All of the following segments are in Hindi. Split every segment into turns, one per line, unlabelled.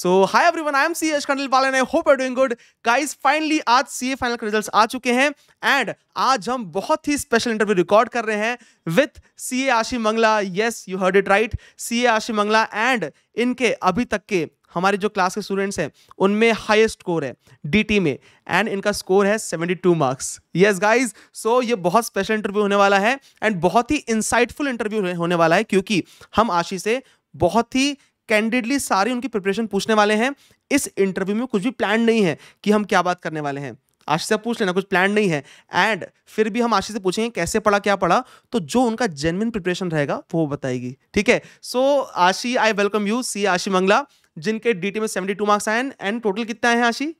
So hi everyone I am C H Khandelpal I hope are doing good guys finally आज सी ए फाइनल के रिजल्ट आ चुके हैं एंड आज हम बहुत ही स्पेशल इंटरव्यू रिकॉर्ड कर रहे हैं with C A Ashi Mangla yes you heard it right C A Ashi Mangla and इनके अभी तक के हमारे जो क्लास के स्टूडेंट्स हैं उनमें हाईएस्ट स्कोर है डीटी में एंड इनका स्कोर है 72 मार्क्स यस गाइस सो ये बहुत स्पेशल इंटरव्यू होने वाला है एंड बहुत ही इंसाइटफुल इंटरव्यू होने वाला है क्योंकि हम आशी से बहुत ही कैंडिडली सारी उनकी प्रिपरेशन पूछने वाले हैं इस इंटरव्यू में कुछ भी प्लान नहीं है कि हम क्या बात करने वाले हैं आशीष से पूछ लेना कुछ प्लान नहीं है एंड फिर भी हम आशीष से पूछेंगे कैसे पढ़ा क्या पढ़ा तो जो उनका जेनविन प्रिपरेशन रहेगा वो बताएगी ठीक है सो Ashi I welcome you see आशी मंगला जिनके डीटी में सेवेंटी मार्क्स आए एंड टोटल कितना है Ashi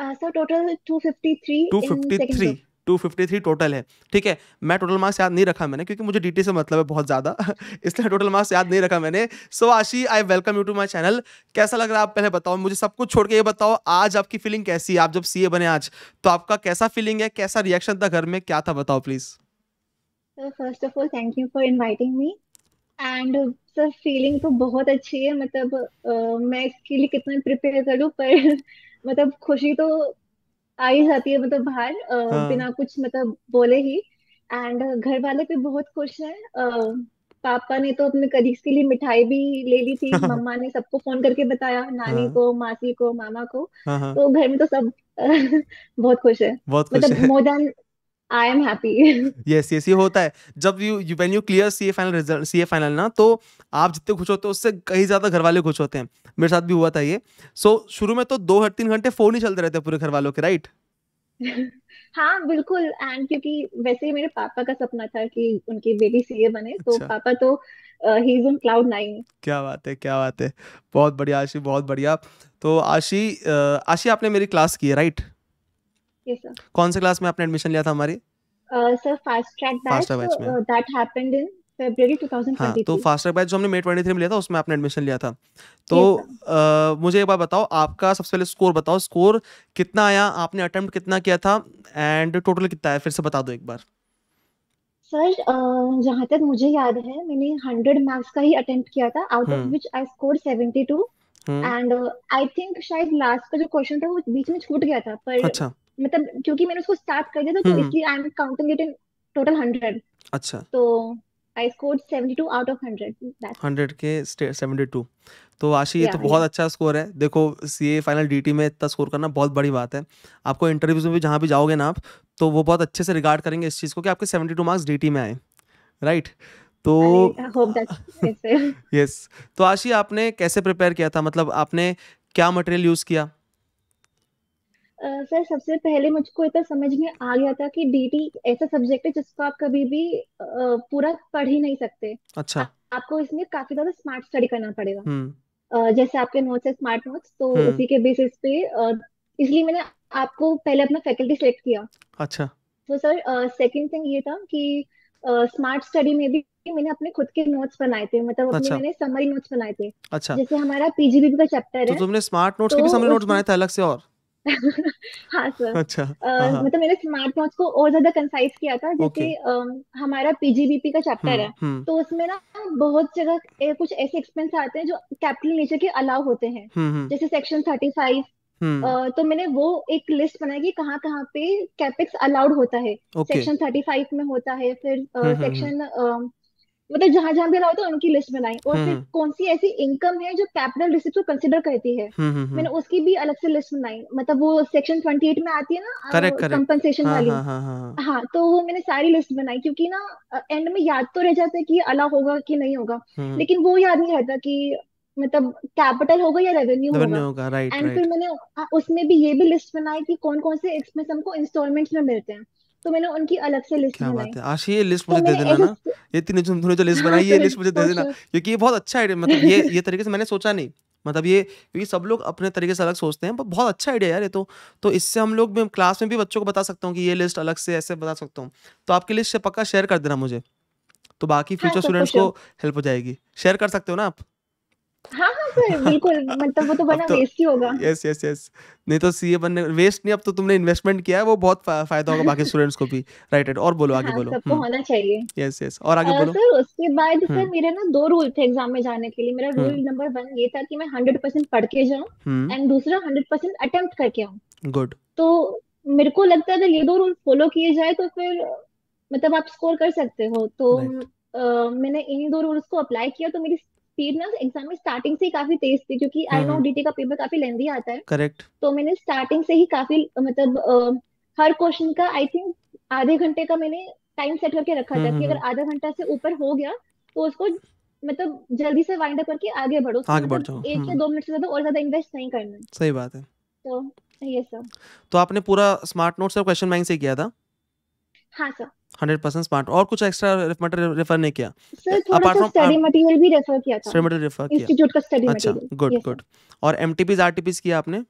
sir total two fifty three
two fifty three total है ठीक है मैं टोटल मार्क्स याद नहीं रखा मैंने क्योंकि मुझे डी e से मतलब है बहुत ज़्यादा इसलिए टोटल मार्क्स याद नहीं रखा मैंने so Ashi I welcome you to my channel कैसा लग रहा है आप पहले बताओ मुझे सब कुछ छोड़ के ये बताओ आज आपकी फीलिंग कैसी है आप जब सी बने आज तो आपका कैसा फीलिंग है कैसा रिएक्शन था घर में क्या था बताओ please
first of all thank you for inviting me and sir feeling तो बहुत अच्छी है मतलब uh, मैं इसके लिए कितना प्रिपेयर करूँ पर मतलब खुशी तो आई जाती है मतलब बाहर हाँ। बिना कुछ मतलब बोले ही एंड घर वाले भी बहुत खुश हैं पापा ने तो अपने कलीग्स के लिए मिठाई भी ले ली थी मम्मा ने सबको फोन करके बताया नानी हाँ। को मासी को मामा को हाँ, तो घर में तो सब बहुत खुश है
बहुत खुश मतलब more
than I am happy
yes yes ये होता है जब you you when you clear CA final result CA final ना तो आप जितने खुश होते हो उससे कहीं ज़्यादा घर वाले खुश होते हैं मेरे साथ भी हुआ था ये सो so, शुरू में तो दो तीन घंटे फोन ही चलते रहते पूरे घर वालों के राइट
हाँ बिल्कुल एंड क्योंकि वैसे ही मेरे पापा का सपना था कि उनकी बेटी सीए बने तो अच्छा। पापा तो he is in cloud nine
क्या बात है क्या बात है बहुत बढ़िया आशी बहुत बढ़िया तो आशी uh, आशी आपने मेरी क्लास की है राइट yes कौन से क्लास में आपने एडमिशन लिया था हमारी
sir fast track batch that happened in February 2022 हाँ, तो
फास्ट ट्रैक बैच जो हमने मे 23 में लिया था उसमें आपने एडमिशन लिया था तो yes, uh, मुझे एक बार बताओ आपका सबसे पहले स्कोर बताओ स्कोर कितना आया आपने अटेम्प्ट कितना किया था एंड टोटल कितना है फिर से बता दो एक बार
सर uh, जहाँ तक मुझे याद है मैंने हंड्रेड मार्क्स का ही अटेम्प्ट किया था out of which I score seventy two and I think शायद लास्ट का जो क्वेश्चन था वो बीच में छूट गया था पर अच्छा मतलब क्योंकि मैंने उसको स्टार्ट कर दिया था तो हम्म। इसलिए I am counting it in total 100 अच्छा तो आई स्कोर्ड 72 आउट ऑफ 100
100 के 72 तो आशी ये तो बहुत अच्छा स्कोर है देखो C A final D T में इतना स्कोर करना बहुत बड़ी बात है आपको इंटरव्यूज में भी जहाँ भी जाओगे ना आप तो वो बहुत अच्छे से रिगार्ड करेंगे इस चीज़ को कि आपके seventy two marks D T में आए राइट तो यस तो आशी आपने कैसे प्रिपेयर किया था मतलब आपने क्या मटेरियल यूज़ किया
सर सबसे पहले मुझको इतना समझ में आ गया था कि डीटी ऐसा सब्जेक्ट है जिसको आप कभी भी पूरा पढ़ ही नहीं सकते अच्छा आपको इसमें काफी ज्यादा स्मार्ट स्टडी करना पड़ेगा
हम्म।
जैसे आपके नोट्स है स्मार्ट नोट्स तो हम्म। उसी के बेसिस पे इसलिए मैंने आपको पहले अपना फैकल्टी सेलेक्ट किया अच्छा तो सर सेकंड थिंग ये था कि स्मार्ट स्टडी में भी मैंने अपने खुद के नोट्स बनाए थे मतलब अच्छा. मैंने समरी नोट्स बनाए थे अच्छा जैसे हमारा पीजीबीपी का चैप्टर तो है तुमने
स्मार्ट नोट्स तो के भी समरी नोट्स बनाए थे अलग से और
हाँ सर अच्छा uh, हाँ, हाँ. मतलब मैंने स्मार्ट नोट्स को और ज्यादा कंसाइज किया था जैसे uh, हमारा पीजीबीपी का चैप्टर हम्म, है हम्म। तो उसमें ना बहुत जगह कुछ ऐसे एक्सपेंस आते हैं जो कैपिटल नेचर के अलाव होते हैं हम्म, जैसे सेक्शन थर्टी फाइव Uh, तो मैंने वो एक लिस्ट बनाई कि कहाँ कहाँ पे कैपेक्स अलाउड होता है सेक्शन थर्टी फाइव में होता है फिर सेक्शन मतलब जहां जहां भी अलाउ था तो उनकी लिस्ट बनाई और फिर हम्म। कौन सी ऐसी इनकम है जो कैपिटल रिसिप्ट को कंसिडर करती है हम्म, हम्म, मैंने उसकी भी अलग से लिस्ट बनाई मतलब वो सेक्शन ट्वेंटी एट में आती है ना कंपनसेशन हाँ, वाली हाँ, हाँ, हाँ तो वो मैंने सारी लिस्ट बनाई क्योंकि ना एंड में याद तो रह जाता है कि अलाउ होगा कि नहीं होगा लेकिन वो याद नहीं रहता कि मतलब कैपिटल होगा या रेवेन्यू होगा एंड फिर मैंने उसमें भी ये भी लिस्ट बनाई कि कौन कौन से एक्सपेंस हमको इंस्टॉलमेंट्स में मिलते हैं तो मैंने उनकी अलग से लिस्ट क्या बात है
आश ये लिस्ट तो मुझे दे देना ना ये तीनों जो तुमने जो लिस्ट बनाई ये हाँ, लिस्ट मुझे दे देना क्योंकि ये बहुत अच्छा आइडिया मतलब ये ये तरीके से मैंने सोचा नहीं मतलब ये क्योंकि सब लोग अपने तरीके से अलग सोचते हैं पर बहुत अच्छा आइडिया यार ये तो तो इससे हम लोग भी क्लास में भी बच्चों को बता सकता हूँ कि ये लिस्ट अलग से ऐसे बता सकता हूँ तो आपकी लिस्ट से पक्का शेयर कर देना मुझे तो बाकी फ्यूचर हाँ, स्टूडेंट्स को हेल्प हो जाएगी शेयर कर सकते हो ना आप
हाँ हाँ सर बिल्कुल मतलब वो तो बना तो, वेस्ट ही होगा
यस यस यस नहीं तो सीए बनने वेस्ट नहीं अब तो तुमने इन्वेस्टमेंट किया है वो बहुत फायदा होगा बाकी स्टूडेंट्स को भी राइट और बोलो आगे हाँ, बोलो सबको हम्म।
होना चाहिए
यस यस और आगे बोलो सर
उसके बाद सर हम्म। मेरे ना दो रूल थे एग्जाम में जाने के लिए मेरा रूल नंबर वन ये था कि मैं हंड्रेड परसेंट पढ़ के जाऊँ एंड हम्म। दूसरा हंड्रेड परसेंट अटेम्प्ट करके आऊँ गुड तो मेरे को लगता है अगर ये दो रूल फॉलो किए जाए तो फिर मतलब आप स्कोर कर सकते हो तो मैंने इन दो रूल्स को अप्लाई किया तो मेरी स्पीड ना एग्जाम में स्टार्टिंग से ही काफी तेज थी क्योंकि आई नो डीटी का पेपर काफी लेंदी आता है करेक्ट तो मैंने स्टार्टिंग से ही काफी मतलब uh, हर क्वेश्चन का आई थिंक आधे घंटे का मैंने टाइम सेट करके रखा था हम्म, कि हम्म, अगर हम्म। आधा घंटा से ऊपर हो गया तो उसको मतलब जल्दी से वाइंड अप करके आगे बढ़ो तो आगे मतलब बढ़ जाओ एक से दो मिनट से ज्यादा और ज्यादा इन्वेस्ट नहीं करना सही बात है तो ये सब
तो आपने पूरा स्मार्ट नोट्स और क्वेश्चन बैंक से किया था हाँ सर 100% स्मार्ट और कुछ एक्स्ट्रा मटेरियल रेफर नहीं किया
अपार्ट फ्रॉम स्टडी मटेरियल भी रेफर किया था स्टडी मटेरियल
रेफर किया इंस्टीट्यूट का स्टडी मटेरियल अच्छा गुड गुड और एमटीपीस आरटीपीस किया आपने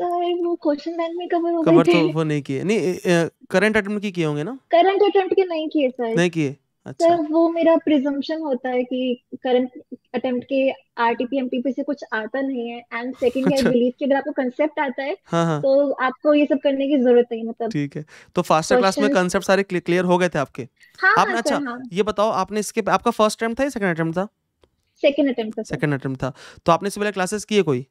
सर वो क्वेश्चन बैंक में कवर हो गए तो थे कवर तो
वो नहीं किए नहीं करंट अटेम्प्ट की किए होंगे ना
करंट अटेम्प्ट के नहीं किए सर नहीं किए अच्छा सर तो वो मेरा प्रिजम्पशन होता है कि करंट अटेम्प्ट के आरटीपी एमटीपी से कुछ आता नहीं है एंड सेकंड आई अच्छा बिलीव कि अगर आपको कंसेप्ट आता है हाँ हाँ तो आपको ये सब करने की जरूरत नहीं मतलब ठीक है
तो फास्टर क्लास में क्वेश्चन कंसेप्ट सारे क्लियर हो गए थे आपके हाँ हाँ आपने सर अच्छा हाँ ये बताओ आपने इसके आपका फर्स्ट अटेम्प्ट था या सेकंड अटेम्प्ट था
सेकंड अटेम्प्ट था सर सेकंड
अटेम्प्ट था तो आपने इससे पहले क्लासेस किए कोई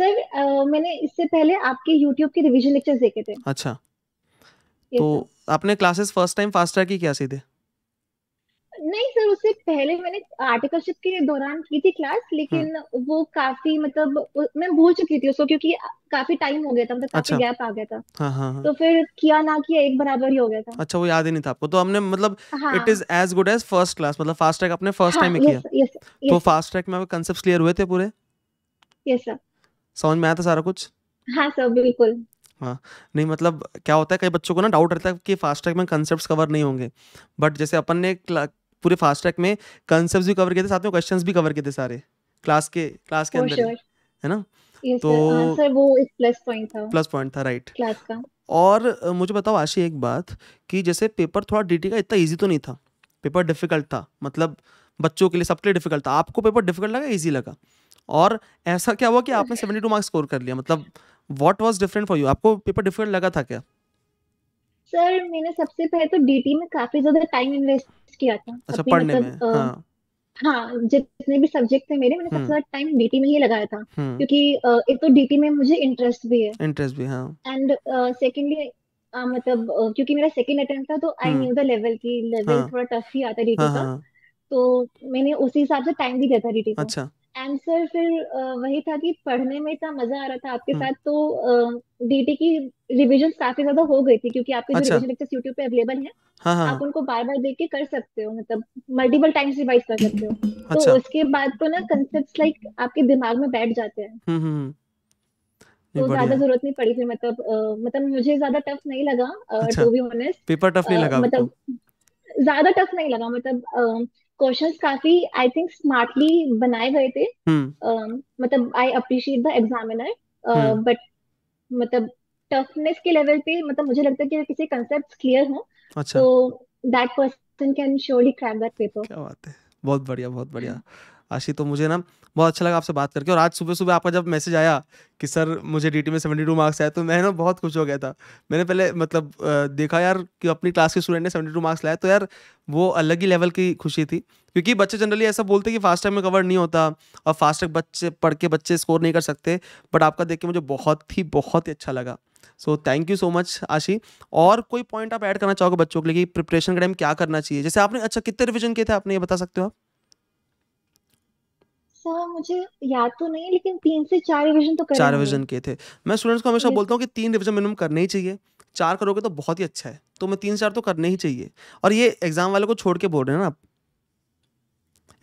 सर अ, मैंने इससे पहले आपके यूट्यूब के रिवीजन लेक्चर्स देखे थे
अच्छा यस तो सर आपने classes first time fast track की क्या सीधे
नहीं सर उससे पहले मैंने आर्टिकलशिप के दौरान की थी क्लास लेकिन हम्म। वो काफी मतलब मैं भूल चुकी थी उसको क्योंकि काफी टाइम हो गया था मतलब काफी गैप अच्छा। आ गया था हाँ, हाँ, हाँ. तो फिर किया ना किया एक बराबर ही हो गया था
अच्छा वो याद ही नहीं था आपको तो हमने मतलब it is as good as first class मतलब फास्ट ट्रैक आपने फर्स्ट टाइम में किया yes, yes, तो फास्ट ट्रैक में कांसेप्ट्स क्लियर हुए थे पूरे यस सर समझ में आया था सारा कुछ
हाँ सर बिल्कुल
हाँ नहीं मतलब क्या होता है कई बच्चों को ना डाउट रहता है कि फास्ट ट्रैक में कंसेप्ट कवर नहीं होंगे बट जैसे अपन ने पूरे फास्ट ट्रैक में कंसेप्ट भी कवर किए थे साथ में क्वेश्चंस भी कवर किए थे सारे क्लास के क्लास के अंदर है ना
yes, तो sir, sir, वो प्लस पॉइंट था प्लस पॉइंट था राइट क्लास का
और मुझे बताओ आशी एक बात कि जैसे पेपर थोड़ा डीटी का इतना इजी तो नहीं था पेपर डिफिकल्ट था मतलब बच्चों के लिए सबके लिए डिफिकल्ट था आपको पेपर डिफिकल्ट लगा इजी लगा और ऐसा क्या हुआ कि आपने सेवेंटी टू मार्क्स स्कोर कर लिया मतलब what was different for you आपको पेपर डिफरेंट लगा था क्या
सर मैंने सबसे पहले तो डीटी में काफी ज्यादा टाइम इन्वेस्ट किया था अच्छा पढ़ने मतलब, में हाँ हाँ जितने भी सब्जेक्ट थे मेरे मैंने सबसे हम्म। ज्यादा टाइम डीटी में ही लगाया था हम्म। क्योंकि एक तो डीटी में मुझे इंटरेस्ट भी है इंटरेस्ट भी हाँ एंड सेकेंडली मतलब क्योंकि मेरा सेकेंड अटेम्प्ट था तो आई न्यू द लेवल की लेवल हाँ। थोड़ा टफ ही आता डीटी हाँ, का हाँ। तो मैंने उसी हिसाब से टाइम भी दिया था डीटी को अच्छा आंसर फिर वही था कि पढ़ने में इतना मजा आ रहा था आपके हम्म। साथ तो डीटी की रिविजन काफी ज्यादा हो गई थी क्योंकि आपके अच्छा। जो रिवीजन लेक्चर्स यूट्यूब पे अवेलेबल हैं हाँ हाँ। आप हाँ। उनको बार बार देख के कर सकते हो मतलब मल्टीपल टाइम्स रिवाइज कर सकते हो तो अच्छा। तो उसके बाद तो ना कंसेप्ट लाइक आपके दिमाग में बैठ जाते हैं
हम्म, हम्म, तो ज्यादा
जरूरत नहीं पड़ी फिर मतलब मतलब मुझे ज्यादा टफ नहीं लगा to be honest paper tough नहीं लगा मतलब ज्यादा टफ नहीं लगा मतलब क्वेश्चंस काफी आई थिंक स्मार्टली बनाए गए थे हम्म। मतलब I appreciate the examiner but मतलब टफनेस के लेवल पे मतलब मुझे लगता है कि किसी कंसेप्ट क्लियर हो तो that person can surely crack that paper क्या बात है
बहुत बढ़िया बहुत बढ़िया आशी तो मुझे ना बहुत अच्छा लगा आपसे बात करके और आज सुबह सुबह आपका जब मैसेज आया कि सर मुझे डी में सेवेंटी टू मार्क्स आए तो मैं ना बहुत खुश हो गया था मैंने पहले मतलब देखा यार कि अपनी क्लास के स्टूडेंट ने सेवेंटी टू मार्क्स लाए तो यार वो अलग ही लेवल की खुशी थी क्योंकि बच्चे जनरली ऐसा बोलते कि फास्ट टाइम में कवर नहीं होता और फास्ट टैग बच्चे पढ़ के बच्चे स्कोर नहीं कर सकते बट आपका देख के मुझे बहुत ही बहुत ही अच्छा लगा so thank you so much Ashi और कोई पॉइंट आप ऐड करना चाहोगे बच्चों के लिए कि प्रिपरेशन के टाइम क्या करना चाहिए जैसे आपने अच्छा कितने रिविजन किए थे आपने ये बता सकते हो आप
था मुझे याद तो नहीं लेकिन तीन से चार रिविजन तो चार रिविजन
के थे मैं स्टूडेंट्स को हमेशा बोलता हूँ कि तीन रिविजन मिनिमम करने ही चाहिए चार करोगे तो बहुत ही अच्छा है तो मैं तीन चार तो करने ही चाहिए और ये एग्जाम वाले को छोड़ के बोल रहे हैं ना आप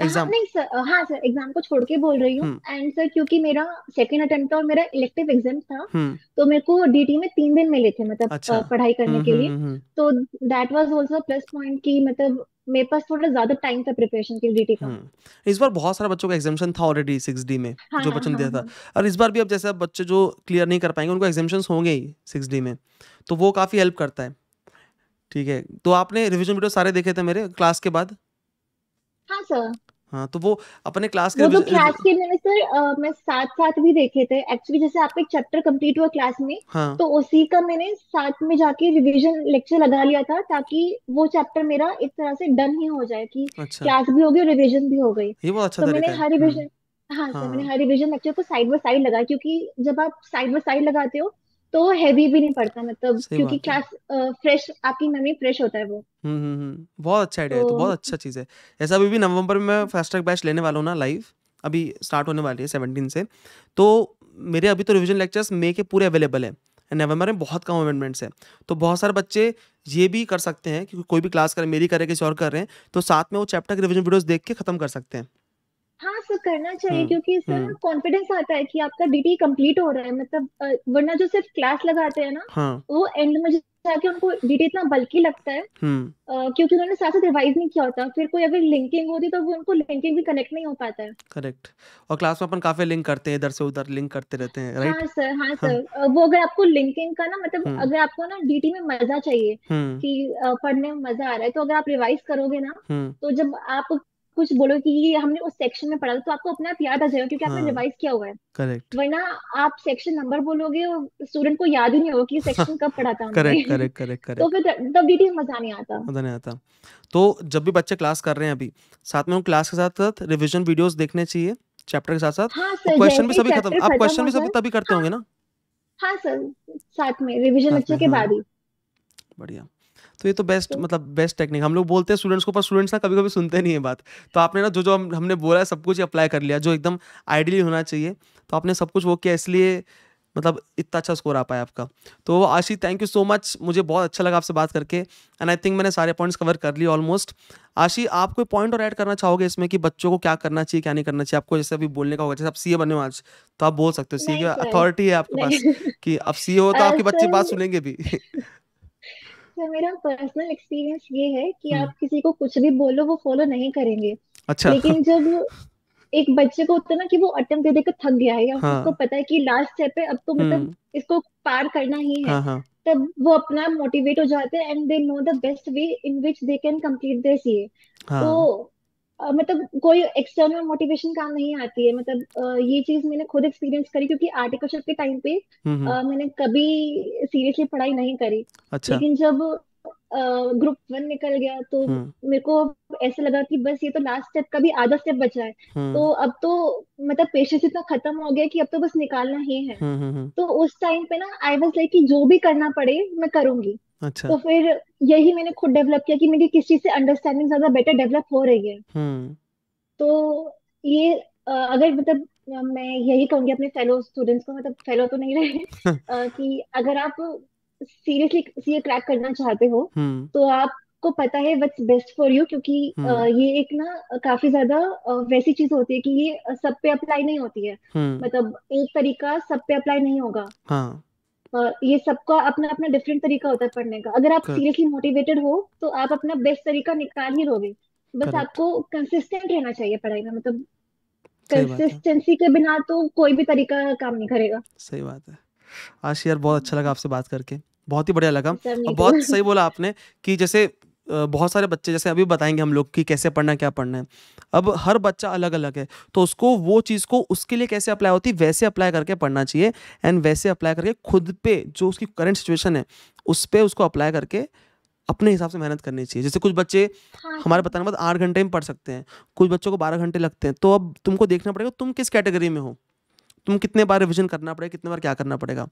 एग्जाम हाँ, नहीं
सर हाँ सर एग्जाम को छोड़ के बोल रही हूँ एंड हम्म। सर क्योंकि मेरा सेकंड अटेम्प्ट था और मेरा इलेक्टिव एग्जाम था हम्म। तो मेरे को डीटी में तीन दिन मिले थे मतलब अच्छा, पढ़ाई करने हम्म, के लिए तो that was also plus point की मतलब मेरे पास थोड़ा ज्यादा टाइम था प्रिपरेशन के डीटी का
इस बार बहुत सारे बच्चों का एग्जामेशन था ऑलरेडी सिक्स डी में हाँ, जो हाँ, बच्चों ने दिया हाँ, था और इस बार भी अब जैसे अब बच्चे जो क्लियर नहीं कर पाएंगे उनको एग्जामेशन होंगे ही सिक्स डी में तो वो काफ़ी हेल्प करता है ठीक है तो आपने रिविजन वीडियो सारे देखे थे मेरे क्लास के बाद हाँ सर हाँ तो वो अपने क्लास के वो तो क्लास
के मैंने सर आ, मैं साथ साथ भी देखे थे एक्चुअली जैसे आपके चैप्टर कंप्लीट हुआ क्लास में हाँ. तो उसी का मैंने साथ में जाके रिवीजन लेक्चर लगा लिया था ताकि वो चैप्टर मेरा एक तरह से डन ही हो जाए कि अच्छा. क्लास भी हो गई और रिवीजन भी हो गई ये बहुत अच्छा तो मैंने हर रिवीजन हाँ, सर हाँ, मैंने हाँ. हर रिवीजन लेक्चर को साइड बाय साइड लगाया क्योंकि जब आप साइड बाय साइड लगाते हो तो हैवी भी नहीं पड़ता मतलब सही क्योंकि बात है क्लास फ्रेश आपकी मेमोरी फ्रेश होता है वो
हम्म हम्म हम्म, बहुत अच्छा आइडिया तो है तो बहुत तो अच्छा चीज़ है ऐसा अभी भी नवंबर में मैं फास्ट ट्रैक बैच लेने वाला हूँ ना लाइव अभी स्टार्ट होने वाली है सेवनटीन से तो मेरे अभी तो रिवीजन लेक्चर्स मे के पूरे अवेलेबल हैं नवंबर में बहुत कम अमेंडमेंट्स हैं तो बहुत सारे बच्चे ये भी कर सकते हैं क्योंकि कोई भी क्लास करें मेरी करें किसी और कर रहे हैं तो साथ में वो चैप्टर के रिविजन वीडियोज देख के खत्म कर सकते हैं
हाँ सर करना चाहिए हम्म, क्योंकि इससे ना कॉन्फिडेंस हम्म। आता है कि आपका डीटी कंप्लीट e हो रहा है मतलब वरना जो सिर्फ क्लास लगाते हैं ना हाँ. वो एंड में जाके उनको डीटी e इतना बल्कि लगता है हम्म। क्योंकि उन्होंने साथ साथ रिवाइज नहीं किया होता फिर कोई अगर लिंकिंग होती तो वो उनको लिंकिंग भी कनेक्ट नहीं हो पाता है
करेक्ट और क्लास में अपन काफी लिंक करते हैं इधर से उधर लिंक करते रहते हैं राइट हाँ
सर हाँ सर हाँ। वो अगर आपको लिंकिंग का ना मतलब अगर आपको ना डीटी e में मजा चाहिए कि पढ़ने में मजा आ रहा है तो अगर आप रिवाइज करोगे ना तो जब आप कुछ बोलो कि हमने उस सेक्शन में पढ़ा तो आपको अपने आप याद आ जाएगा क्योंकि हाँ, आपने रिवाइज किया हुआ है करेक्ट वरना आप सेक्शन नंबर बोलोगे और स्टूडेंट को याद ही नहीं होगा कि सेक्शन कब पढ़ा था करेक्ट करेक्ट करेक्ट करेक्ट तो फिर तब भी मजा नहीं आता मजा
नहीं आता तो जब भी बच्चे क्लास कर रहे हैं अभी साथ में उन क्लास के साथ साथ रिविजन वीडियोस देखने चाहिए चैप्टर के साथ साथ क्वेश्चन हाँ, भी सभी खत्म आप क्वेश्चन भी सभी तभी करते होंगे ना हाँ सर
साथ में रिविजन अच्छे के हाँ। बाद ही
बढ़िया तो ये तो बेस्ट तो मतलब बेस्ट टेक्निक हम लोग बोलते हैं स्टूडेंट्स को पर स्टूडेंट्स ना कभी कभी सुनते नहीं है बात तो आपने ना जो जो हम, हमने बोला है सब कुछ अप्लाई कर लिया जो एकदम आइडियली होना चाहिए तो आपने सब कुछ वो किया इसलिए मतलब इतना अच्छा स्कोर आ पाया आपका तो आशी थैंक यू सो मच मुझे बहुत अच्छा लगा आपसे बात करके एंड आई थिंक मैंने सारे पॉइंट्स कवर कर लिए ऑलमोस्ट आशी आप कोई पॉइंट और ऐड करना चाहोगे इसमें कि बच्चों को क्या करना चाहिए क्या नहीं करना चाहिए आपको जैसे अभी बोलने का होगा जैसे आप सीए बने हो आज तो आप बोल सकते हो सी की अथॉरिटी है आपके पास कि आप सी हो तो आपके बच्चे बात सुनेंगे भी
सर तो मेरा पर्सनल एक्सपीरियंस ये है कि हम्म। आप किसी को कुछ भी बोलो वो फॉलो नहीं करेंगे अच्छा लेकिन जब एक बच्चे को होता ना कि वो अटेम्प्ट दे देकर थक गया है या हाँ. उसको पता है कि लास्ट स्टेप है अब तो मतलब हम्म। इसको पार करना ही है हाँ, हाँ. तब वो अपना मोटिवेट हो जाते हैं and they know the best way in which they can complete this ये
तो
मतलब कोई एक्सटर्नल मोटिवेशन काम नहीं आती है मतलब ये चीज मैंने खुद एक्सपीरियंस करी क्योंकि आर्टिकलशिप के टाइम पे हम्म, हम्म। मैंने कभी सीरियसली पढ़ाई नहीं करी अच्छा। लेकिन जब ग्रुप वन निकल गया तो हम्म। मेरे को ऐसे लगा कि बस ये तो लास्ट स्टेप का भी आधा स्टेप बचा है तो अब तो मतलब पेशेंस इतना खत्म हो गया कि अब तो बस निकालना ही है तो उस टाइम पे ना आई वॉज लाइक कि जो भी करना पड़े मैं करूंगी अच्छा तो फिर यही मैंने खुद डेवलप किया कि मेरी किस चीज से अंडरस्टैंडिंग ज्यादा बेटर डेवलप हो रही है हम्म। तो ये अगर मतलब मैं यही कहूंगी अपने फेलो स्टूडेंट्स को मतलब फेलो तो नहीं रहे हाँ। कि अगर आप सीरियसली सीए क्रैक करना चाहते हो हम्म। तो आपको पता है व्हाट्स बेस्ट फॉर यू क्योंकि हम्म। ये एक ना काफी ज्यादा वैसी चीज होती है कि ये सब पे अप्लाई नहीं होती है मतलब एक तरीका सब पे अप्लाई नहीं होगा हाँ. ये सबका अपना अपना डिफरेंट तरीका होता है पढ़ने का अगर आप सीरियसली मोटिवेटेड हो तो आप अपना बेस्ट तरीका निकाल ही लोगे बस Correct. आपको कंसिस्टेंट रहना चाहिए पढ़ाई में मतलब
कंसिस्टेंसी
के बिना तो कोई भी तरीका काम नहीं करेगा
सही बात है आशी यार बहुत अच्छा लगा आपसे बात करके बहुत ही बढ़िया लगा और बहुत सही बोला आपने कि जैसे बहुत सारे बच्चे जैसे अभी बताएंगे हम लोग कि कैसे पढ़ना क्या पढ़ना है अब हर बच्चा अलग अलग है तो उसको वो चीज़ को उसके लिए कैसे अप्लाई होती है वैसे अप्लाई करके पढ़ना चाहिए एंड वैसे अप्लाई करके खुद पे जो उसकी करंट सिचुएशन है उस पर उसको अप्लाई करके अपने हिसाब से मेहनत करनी चाहिए जैसे कुछ बच्चे हाँ। हमारे बताने बाद आठ घंटे में पढ़ सकते हैं कुछ बच्चों को बारह घंटे लगते हैं तो अब तुमको देखना पड़ेगा तुम किस कैटेगरी में हो तुम कितने बार रिविजन करना पड़ेगा कितने बार क्या करना पड़ेगा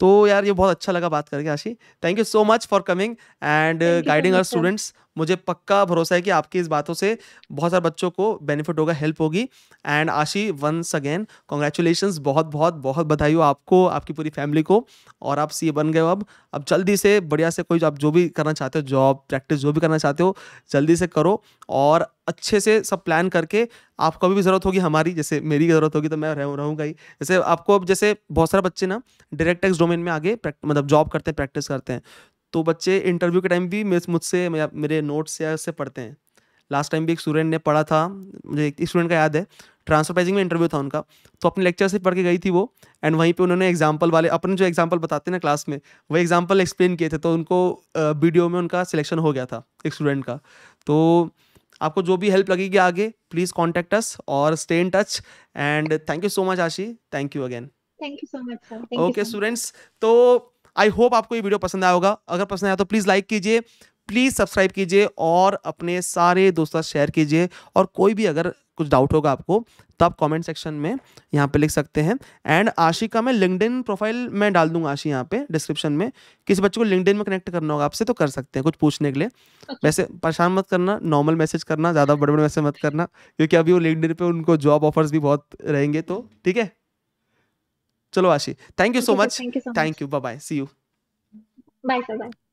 तो यार ये बहुत अच्छा लगा बात करके Ashi thank you so much for coming and guiding our students मुझे पक्का भरोसा है कि आपकी इस बातों से बहुत सारे बच्चों को बेनिफिट होगा हेल्प होगी एंड आशी वंस अगेन कॉन्ग्रेचुलेशन बहुत बहुत बहुत बधाई हो आपको आपकी पूरी फैमिली को और आप सी बन गए हो अब अब जल्दी से बढ़िया से कोई आप जो भी करना चाहते हो जॉब प्रैक्टिस जो भी करना चाहते हो जल्दी से करो और अच्छे से सब प्लान करके आपको भी ज़रूरत होगी हमारी जैसे मेरी ज़रूरत होगी तो मैं रहूँ रहूँगा ही जैसे आपको अब जैसे बहुत सारे बच्चे ना डायरेक्ट टैक्स डोमेन में आगे मतलब जॉब करते हैं प्रैक्टिस करते हैं तो बच्चे इंटरव्यू के टाइम भी मुझसे मेरे नोट्स या उससे पढ़ते हैं लास्ट टाइम भी एक स्टूडेंट ने पढ़ा था मुझे एक स्टूडेंट का याद है ट्रांसफर प्राइजिंग में इंटरव्यू था उनका तो अपने लेक्चर से पढ़ के गई थी वो एंड वहीं पे उन्होंने एग्जाम्पल वाले अपने जो एग्जाम्पल बताते हैं ना क्लास में वो एग्जाम्पल एक्सप्लेन किए थे तो उनको वीडियो में उनका सिलेक्शन हो गया था एक स्टूडेंट का तो आपको जो भी हेल्प लगेगी आगे प्लीज़ कॉन्टैक्ट अस और stay in touch and thank you so much Ashi thank you again
thank you so much okay students
तो आई होप आपको ये वीडियो पसंद आया होगा अगर पसंद आया तो प्लीज़ लाइक कीजिए प्लीज़ सब्सक्राइब कीजिए और अपने सारे दोस्तों शेयर कीजिए और कोई भी अगर कुछ डाउट होगा आपको तो आप कॉमेंट सेक्शन में यहाँ पे लिख सकते हैं एंड आशी का मैं लिंकडिन प्रोफाइल में डाल दूंगा आशी यहाँ पे डिस्क्रिप्शन में किसी बच्चे को लिंकडिन में कनेक्ट करना होगा आपसे तो कर सकते हैं कुछ पूछने के लिए अच्छा। वैसे परेशान मत करना नॉर्मल मैसेज करना ज़्यादा बड़े बड़े मैसेज मत करना क्योंकि अभी वो लिंकडिन पर उनको जॉब ऑफर्स भी बहुत रहेंगे तो ठीक है चलो Ashi thank you so much thank you bye bye see you
bye sir bye